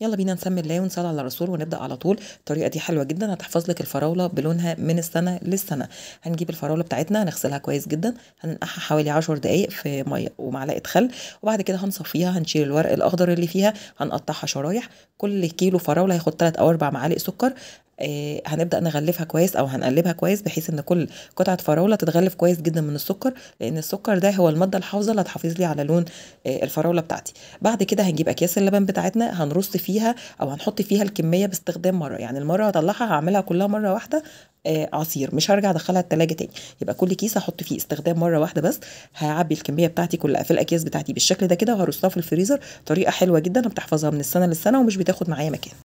يلا بينا نسمي الله ونصلي على الرسول ونبدا على طول الطريقه دي حلوه جدا هتحفظ لك الفراوله بلونها من السنه للسنه هنجيب الفراوله بتاعتنا هنغسلها كويس جدا هننقعها حوالي 10 دقائق في ميه ومعلقه خل وبعد كده هنصفيها هنشيل الورق الاخضر اللي فيها هنقطعها شرايح كل كيلو فراوله هياخد 3 او 4 معالق سكر آه، هنبدا نغلفها كويس او هنقلبها كويس بحيث ان كل قطعه فراوله تتغلف كويس جدا من السكر لان السكر ده هو الماده الحافظه اللي هتحافظ لي على لون آه، الفراوله بتاعتي بعد كده هنجيب اكياس اللبن بتاعتنا هنرص فيها او هنحط فيها الكميه باستخدام مره يعني المره هطلعها هعملها كلها مره واحده آه، عصير مش هرجع ادخلها التلاجة تاني يبقى كل كيس هحط فيه استخدام مره واحده بس هعبي الكميه بتاعتي كلها في الاكياس بتاعتي بالشكل ده كده وهرصها في الفريزر طريقه حلوه جدا بتحفظها من السنه للسنه ومش بتاخد معايا مكان